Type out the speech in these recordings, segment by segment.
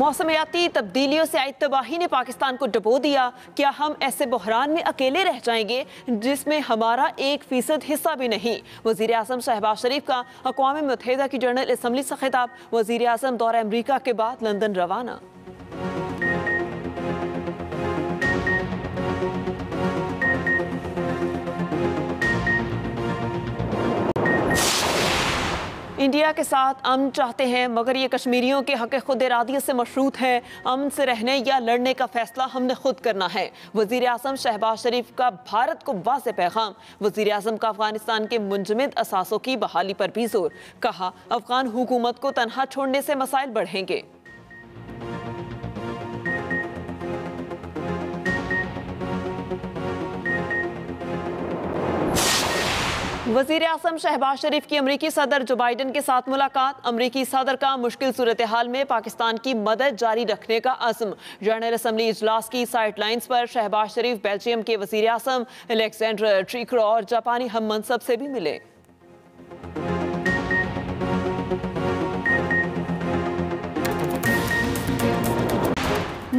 मौसमियाती तब्दीलियों से आई तबाही ने पाकिस्तान को डबो दिया क्या हम ऐसे बहरान में अकेले रह जाएंगे जिसमें हमारा एक फीसद हिस्सा भी नहीं वजीर अजम शहबाज शरीफ का अकवा मतहदा की जनरल इसम्बली से खिताब वजी अजम दौरा अमरीका के बाद लंदन रवाना इंडिया के साथ अमन चाहते हैं मगर ये कश्मीरियों के हक खुद इरादियों से मशरूत है अमन से रहने या लड़ने का फैसला हमने खुद करना है वजीर अजम शहबाज शरीफ का भारत को वाज पैगाम वजीर अजम का अफगानिस्तान के मुंजमद असासों की बहाली पर भी जोर कहा अफगान हुकूमत को तनहा छोड़ने से मसाइल बढ़ेंगे वजीर अजम शहबाज शरीफ की अमरीकी सदर जो बाइडन के साथ मुलाकात अमरीकी सदर का मुश्किल सूरत हाल में पाकिस्तान की मदद जारी रखने का अजम जनरल असम्बली इजलास की साइड लाइन्स पर शहबाज शरीफ बेल्जियम के वजीर अजम एलेक्सेंडर ट्रिक्रो और जापानी हम मनसब से भी मिले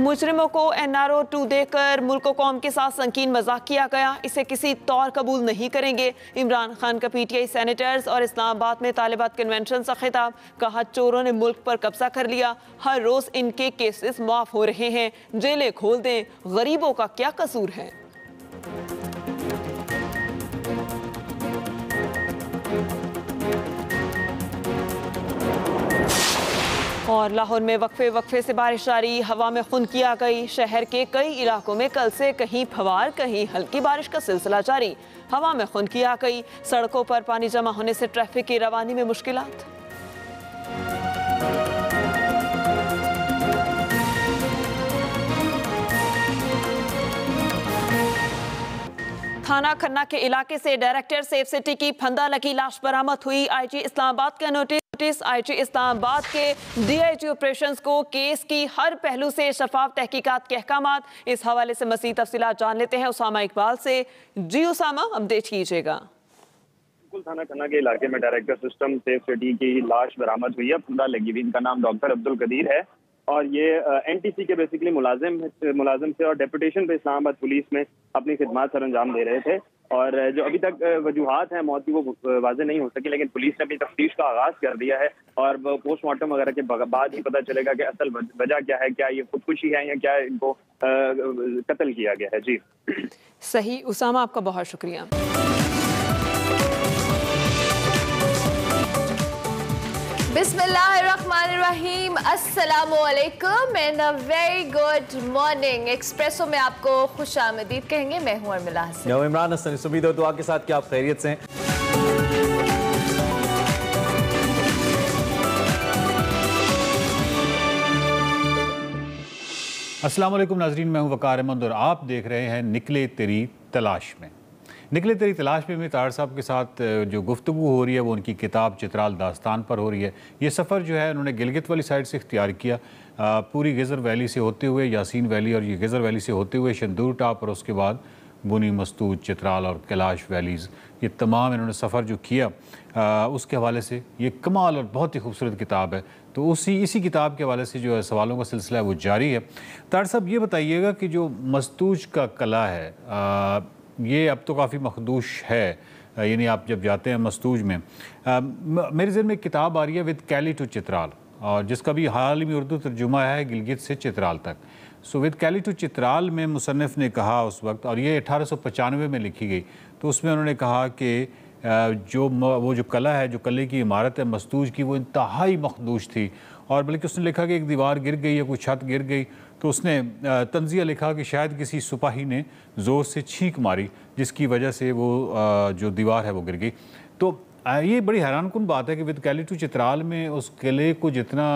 मुजरिमों को एन आर ओ टू देकर मुल्क कौम के साथ संगीन मजाक किया गया इसे किसी तौर कबूल नहीं करेंगे इमरान खान का पी टी आई सैनिटर्स और इस्लामाबाद में तालिबात कन्वेंशन सा खिताब कहा चोरों ने मुल्क पर कब्जा कर लिया हर रोज़ इनके केसेस माफ़ हो रहे हैं जेलें खोल दें गरीबों का क्या कसूर है और लाहौर में वक्फे वक्फे से बारिश जारी हवा में खुन किया गई शहर के कई इलाकों में कल से कहीं फवार कहीं हल्की बारिश का सिलसिला जारी हवा में खुन किया गई सड़कों पर पानी जमा होने से ट्रैफिक की रवानी में मुश्किलात थाना खन्ना के इलाके से डायरेक्टर सेफ सिटी की फंदा लगी लाश बरामद हुई आईजी इस्लामाबाद का नोटिस आईजी इस्लामाबाद के डीआईजी ऑपरेशंस को केस की हर पहलू से शफाफ तहकीकात के अहकाम इस हवाले से मजीद तफसी जान लेते हैं उसामा इकबाल से जी उसामा अपडेट कीजिएगा बिल्कुल थाना खन्ना के इलाके में डायरेक्टर सिस्टम सेफ सिटी की लाश बरामद हुई है फंदा लगी हुई इनका नाम डॉक्टर अब्दुल कदीर है और ये एनटीसी के बेसिकली मुलाजिम मुलाजिम थे और डेपुटेशन पे इस्लामाबाद पुलिस में अपनी खिदमत सर अंजाम दे रहे थे और जो अभी तक वजूहत हैं मौत की वो वाजे नहीं हो सकी लेकिन पुलिस ने अपनी तफ्तीश का आगाज कर दिया है और पोस्टमार्टम वगैरह के बाद ही पता चलेगा कि असल वजह क्या है क्या ये खुदकुशी है या क्या इनको कत्ल किया गया है जी सही उसामा आपका बहुत शुक्रिया बिस्मिल्लाह असलकम and a very good morning Expresso में आपको खुश आमदीद कहेंगे मैं हूँ अरमिला इमरान हसन इस उम्मीद और दुआ के साथ क्या आप खैरियत से असलम नाजरीन मैं हूँ वकार अहमद और आप देख रहे हैं निकले तेरी तलाश में निकले तेरी तलाश में तार साहब के साथ जो गुफ्तु हो रही है वो उनकी किताब चित्राल दास्तान पर हो रही है ये सफ़र जो है उन्होंने गिलगित वाली साइड से इख्तियार किया पूरी गज़र वैली से होते हुए यासीन वैली और ये गज़र वैली से होते हुए शंदूर टाप और उसके बाद बुनी मस्तूद चित्राल और कैलाश वैलीज़ ये तमाम इन्होंने सफ़र जो किया आ, उसके हवाले से ये कमाल और बहुत ही खूबसूरत किताब है तो उसी इसी किताब के हवाले से जो है सवालों का सिलसिला है वो जारी है तार साहब ये बताइएगा कि जो मस्तूज का कला है आ, ये अब तो काफ़ी मखदूश है यानी आप जब जाते हैं मस्तूज में आ, मेरे जहन में किताब आ रही है विद कैली टू चित्राल और जिसका भी हाल ही में उर्दू तर्जुमा है गिलगित से चित्राल तक सो विद कैली टू चित्राल में मुसनफ़ ने कहा उस वक्त और ये अठारह में लिखी गई तो उसमें उन्होंने कहा कि जो वो जो कला है जो कले की इमारत है मस्तूज की वो इंतहाई मखदूश थी और बल्कि उसने लिखा कि एक दीवार गिर गई या कुछ छत गिर गई तो उसने तंजिया लिखा कि शायद किसी सिपाही ने ज़ोर से छींक मारी जिसकी वजह से वो जो दीवार है वो गिर गई तो ये बड़ी हैरान कन बात है कि विद कैली टू चित्राल में उस किले को जितना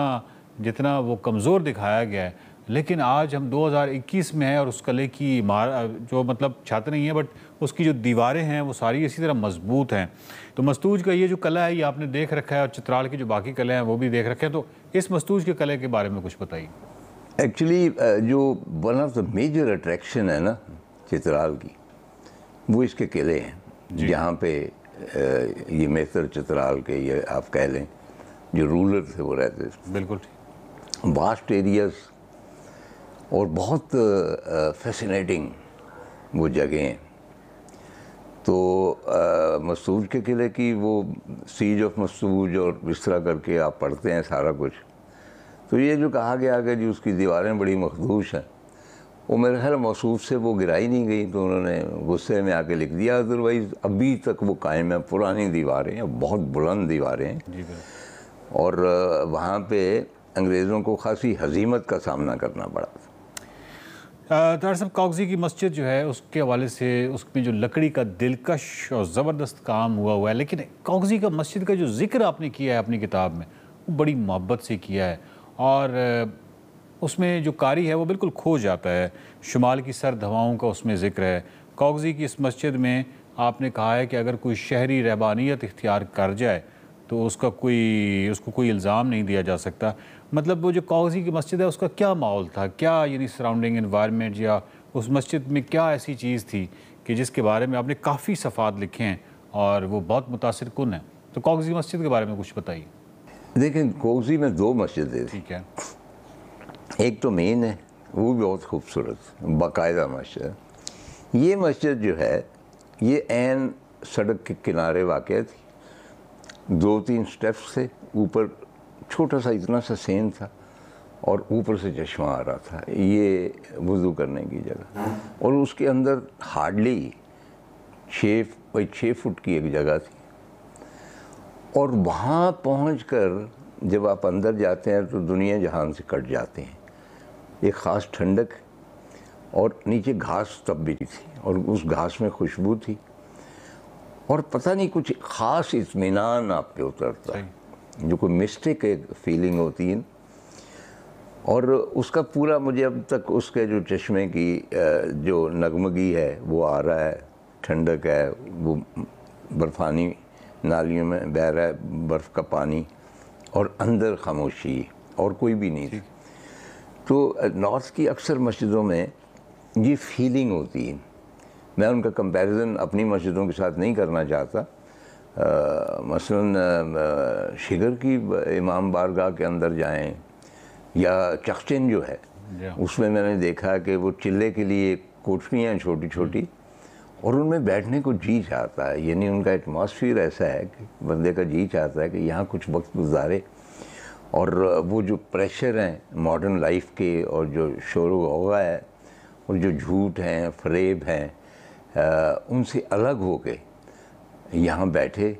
जितना वो कमज़ोर दिखाया गया है लेकिन आज हम 2021 में हैं और उस कले की मार जो मतलब छात्र नहीं है बट उसकी जो दीवारें हैं वो सारी इसी तरह मजबूत हैं तो मस्तूज का ये जो कला है ये आपने देख रखा है और चित्राल के जो बाकी कले हैं वो भी देख रखे हैं तो इस मस्तूज के कले के बारे में कुछ बताइए एक्चुअली uh, जो one of the major attraction है ना चित्राल की वो इसके किले हैं जहाँ पे uh, ये मेसर चित्राल के ये आप कह लें जो रूलर थे वो रहते थे बिल्कुल वास्ट एरियाज और बहुत फैसिनेटिंग uh, वो जगह हैं तो मसूज के किले की वो सीज ऑफ मसूज और इस तरह करके आप पढ़ते हैं सारा कुछ तो ये जो कहा गया कि जी उसकी दीवारें बड़ी मखदूश हैं वो मेरे ख्याल मौसू से वो गिराई नहीं गई तो उन्होंने गुस्से में आके लिख दिया अदरवाइज़ अभी तक वो कायम है पुरानी दीवारें हैं बहुत बुलंद दीवारें हैं और वहाँ पे अंग्रेज़ों को खासी हजीमत का सामना करना पड़ा दरअसल साहब कागजी की मस्जिद जो है उसके हवाले से उसमें जो लकड़ी का दिलकश और ज़बरदस्त काम हुआ हुआ है लेकिन कागजी का मस्जिद का जो जिक्र आपने किया है अपनी किताब में वो बड़ी मोहब्बत से किया है और उसमें जो कारी है वो बिल्कुल खो जाता है शुमाल की सर दवाओं का उसमें ज़िक्र है कागजी की इस मस्जिद में आपने कहा है कि अगर कोई शहरी रहबानियत इख्तियार कर जाए तो उसका कोई उसको कोई इल्ज़ाम नहीं दिया जा सकता मतलब वो जो कागजी की मस्जिद है उसका क्या माहौल था क्या यानी सराउंडिंग इन्वायरमेंट या उस मस्जिद में क्या ऐसी चीज़ थी कि जिसके बारे में आपने काफ़ी सफ़ात लिखे हैं और वो बहुत मुतासर कन है तो कागजी मस्जिद के बारे में कुछ बताइए देखें कोसी में दो मस्जिदें थी ठीक है एक तो मेन है वो भी बहुत खूबसूरत बाकायदा मस्जिद ये मस्जिद जो है ये एन सड़क के किनारे वाक़ थी दो तीन स्टेप्स थे ऊपर छोटा सा इतना सा सेन था और ऊपर से चश्मा आ रहा था ये वज़ू करने की जगह हाँ। और उसके अंदर हार्डली छः छः फुट की एक जगह थी और वहाँ कर जब आप अंदर जाते हैं तो दुनिया जहान से कट जाते हैं एक ख़ास ठंडक और नीचे घास तब भी थी और उस घास में खुशबू थी और पता नहीं कुछ ख़ास इतमान आप पे उतरता है जो कोई मिस्टेक एक फीलिंग होती है और उसका पूरा मुझे अब तक उसके जो चश्मे की जो नगमगी है वो आ रहा है ठंडक है वो बर्फानी नालियों में बह रहा है बर्फ़ का पानी और अंदर खामोशी और कोई भी नहीं थी तो नॉर्थ की अक्सर मस्जिदों में ये फीलिंग होती है मैं उनका कंपैरिजन अपनी मस्जिदों के साथ नहीं करना चाहता मसलन शिगर की इमाम बारगाह के अंदर जाएं या चखचन जो है उसमें मैंने देखा कि वो चिल्ले के लिए कोठरियाँ छोटी छोटी और उनमें बैठने को जी चाहता है यानी उनका एटमॉस्फेयर ऐसा है कि बंदे का जी चाहता है कि यहाँ कुछ वक्त गुजारे और वो जो प्रेशर हैं मॉडर्न लाइफ के और जो शोर होगा है और जो झूठ हैं फ्रेब हैं उनसे अलग हो के यहाँ बैठे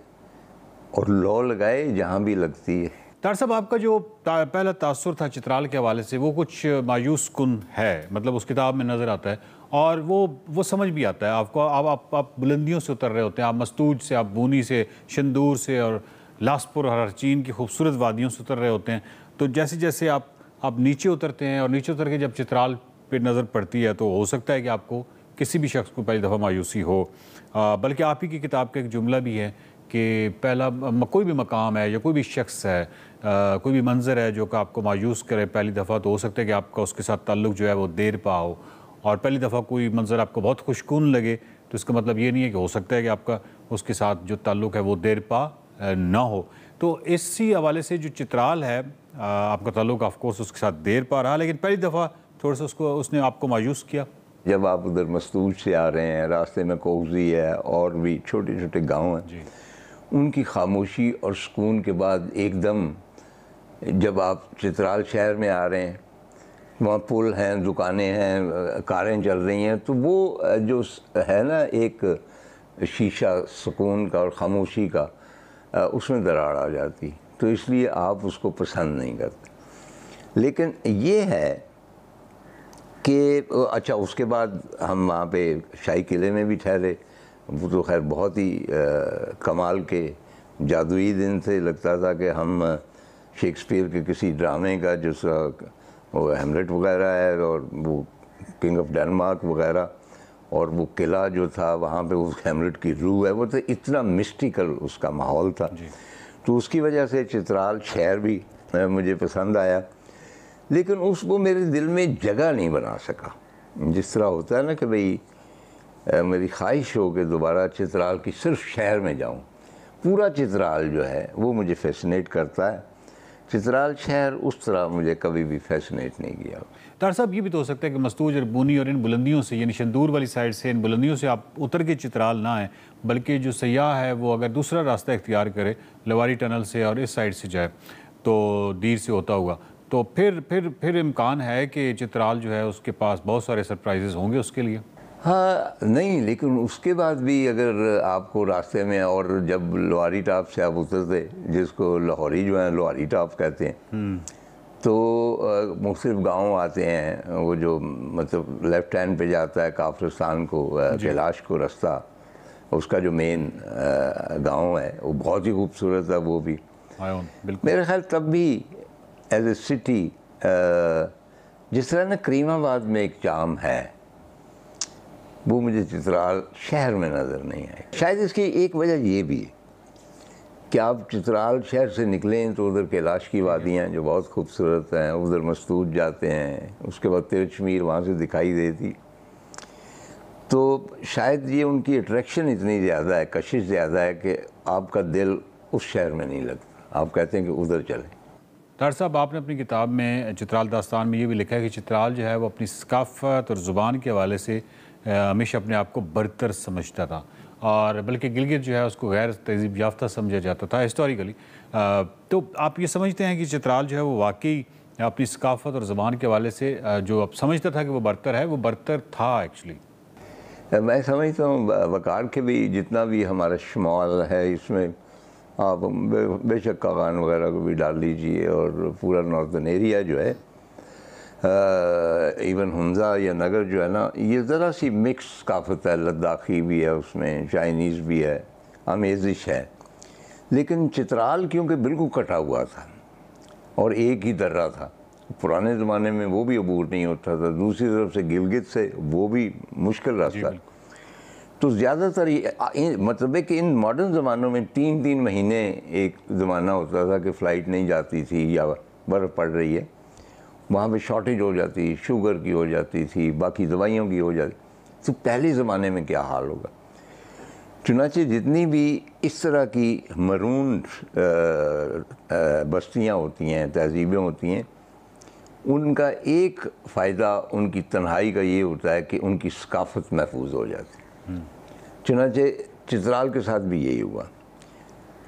और लॉ लगाए जहाँ भी लगती है तार साहब आपका जो ता, पहला तासर था चित्राल के हवाले से वो कुछ मायूस कन है मतलब उस किताब में नज़र आता है और वो वो समझ भी आता है आपको आप आप, आप बुलंदियों से उतर रहे होते हैं आप मस्तूज से आप बूनी से शंदूर से और लासपुर और हरचीन की खूबसूरत वादियों से उतर रहे होते हैं तो जैसे जैसे आप आप नीचे उतरते हैं और नीचे उतर के जब चित्राल पे नज़र पड़ती है तो हो सकता है कि आपको किसी भी शख्स को पहली दफ़ा मायूसी हो बल्कि आप ही की किताब का एक जुमला भी है कि पहला कोई भी मकाम है या कोई भी शख्स है आ, कोई भी मंजर है जो कि आपको मायूस करे पहली दफ़ा तो हो सकता है कि आपका उसके साथ ताल्लुक जो है वो देर पाओ और पहली दफ़ा कोई मंजर आपको बहुत खुशकून लगे तो इसका मतलब ये नहीं है कि हो सकता है कि आपका उसके साथ जो ताल्लुक है वो देर पा ना हो तो इसी हवाले से जो चित्राल है आपका ताल्लुक ऑफकोर्स उसके साथ देर पा रहा लेकिन पहली दफ़ा थोड़ा सा उसको उसने आपको मायूस किया जब आप उधर मस्तूर से आ रहे हैं रास्ते में कोगजी है और भी छोटे छोटे गाँव हैं उनकी खामोशी और सुकून के बाद एकदम जब आप चित्राल शहर में आ रहे हैं वहाँ पुल हैं दुकानें हैं कारें चल रही हैं तो वो जो है ना एक शीशा सुकून का और खामोशी का उसमें दरार आ जाती तो इसलिए आप उसको पसंद नहीं करते लेकिन ये है कि अच्छा उसके बाद हम वहाँ पे शाही किले में भी ठहरे वो तो खैर बहुत ही आ, कमाल के जादुई दिन थे लगता था कि हम शेक्सपियर के किसी ड्रामे का जो वो हेमलेट वगैरह है और वो किंग ऑफ डेनमार्क वगैरह और वो किला जो था वहाँ पे उस हेमलेट की रूह है वो तो इतना मिस्टिकल उसका माहौल था तो उसकी वजह से चित्राल शहर भी मुझे पसंद आया लेकिन उसको मेरे दिल में जगह नहीं बना सका जिस तरह होता है ना कि भाई मेरी ख्वाहिश हो कि दोबारा चित्राल की सिर्फ शहर में जाऊँ पूरा चित्राल जो है वो मुझे फैसिनेट करता है फिजराल शहर उस तरह मुझे कभी भी फैसिनेट नहीं किया तार साहब ये भी तो हो सकता है कि मस्तूज और बुनी और इन बुलंदियों से यानी शंदूर वाली साइड से इन बुलंदियों से आप उतर के चित्राल ना आएँ बल्कि जो सयाह है वो अगर दूसरा रास्ता इख्तियार करे लवारी टनल से और इस साइड से जाए तो दीर से होता होगा तो फिर फिर फिर इम्कान है कि चित्राल जो है उसके पास बहुत सारे सरप्राइजेज़ होंगे उसके लिए हाँ नहीं लेकिन उसके बाद भी अगर आपको रास्ते में और जब लोहारी टॉप से आप उतरते जिसको लाहौरी जो है लोहारी टॉप कहते हैं हम्म। तो मुख्तलिफ गाँव आते हैं वो जो मतलब लेफ्ट हैंड पे जाता है काफरस्तान को कैलाश को रास्ता उसका जो मेन गांव है वो बहुत ही खूबसूरत है वो भी मेरे ख्याल तब भी एज ए सिटी जिस तरह ना करीमाबाद में एक जाम है वो मुझे चित्राल शहर में नज़र नहीं आए शायद इसकी एक वजह ये भी है कि आप चित्राल शहर से निकलें तो उधर कैलाश की वादियाँ जो बहुत खूबसूरत हैं उधर मस्तूत जाते हैं उसके बाद तिरछमीर वहाँ से दिखाई देती तो शायद ये उनकी अट्रैक्शन इतनी ज़्यादा है कशिश ज़्यादा है कि आपका दिल उस शहर में नहीं लगता आप कहते हैं कि उधर चले डॉक्टर साहब आपने अपनी किताब में चित्राल दास्तान में ये भी लिखा है कि चित्राल जो है वो अपनी सकाफत और ज़ुबान के हवाले से हमेशा अपने आप को बरतर समझता था और बल्कि गिलगित जो है उसको गैर तहजीब याफ्ता समझा जाता था हिस्टोरिकली तो आप ये समझते हैं कि चित्राल जो है वो वाकई अपनी सकाफत और ज़बान के हवाले से जो आप समझता था कि वो बरतर है वो बरतर था एक्चुअली मैं समझता हूँ वकार के भी जितना भी हमारा शुमाल है इसमें आप बेशक कागान वगैरह को भी डाल लीजिए और पूरा नॉर्थन एरिया जो है इवन uh, हमजा या नगर जो है ना ये ज़रा सी मिक्स काफत है लद्दाखी भी है उसमें चाइनीज़ भी है अमेजिश है लेकिन चित्राल क्योंकि बिल्कुल कटा हुआ था और एक ही दर्रा था पुराने ज़माने में वो भी अबूर नहीं होता था दूसरी तरफ से गिलगित से वो भी मुश्किल रास्ता तो ज़्यादातर मतलब कि इन मॉडर्न ज़मानों में तीन तीन महीने एक ज़माना होता था कि फ़्लाइट नहीं जाती थी या बर्फ़ पड़ रही है वहाँ पे शॉर्टेज हो जाती शुगर की हो जाती थी बाकी दवाइयों की हो जाती तो पहले ज़माने में क्या हाल होगा चुनाचे जितनी भी इस तरह की मरून बस्तियाँ होती हैं तहजीबें होती हैं उनका एक फ़ायदा उनकी तन्हाई का ये होता है कि उनकी सकाफत महफूज हो जाती है हम्म। चुनाचे चित्राल के साथ भी यही हुआ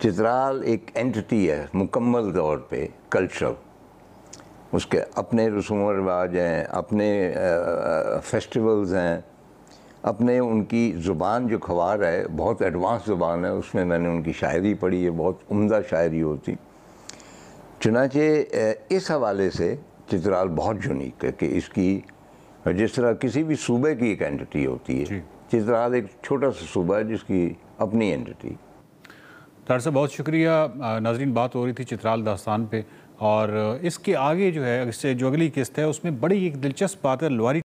चित्राल एक एंटिटी है मुकम्मल तौर पे कल्चर उसके अपने रसूम रिवाज हैं अपने फेस्टिवल्स हैं अपने उनकी ज़ुबान जो खबार है बहुत एडवांस ज़ुबान है उसमें मैंने उनकी शायरी पढ़ी है बहुत उम्दा शायरी होती चुनाचे इस हवाले से चित्राल बहुत यूनिक है कि इसकी जिस तरह किसी भी सूबे की एक एंटिटी होती है चित्राल एक छोटा सा सूबा है जिसकी अपनी एंटिटी डॉक्टर साहब बहुत शुक्रिया नाजरीन बात हो रही थी चित्राल दास्तान पे और इसके आगे जो है इससे जो अगली किस्त है उसमें बड़ी एक दिलचस्प बात है लोहारी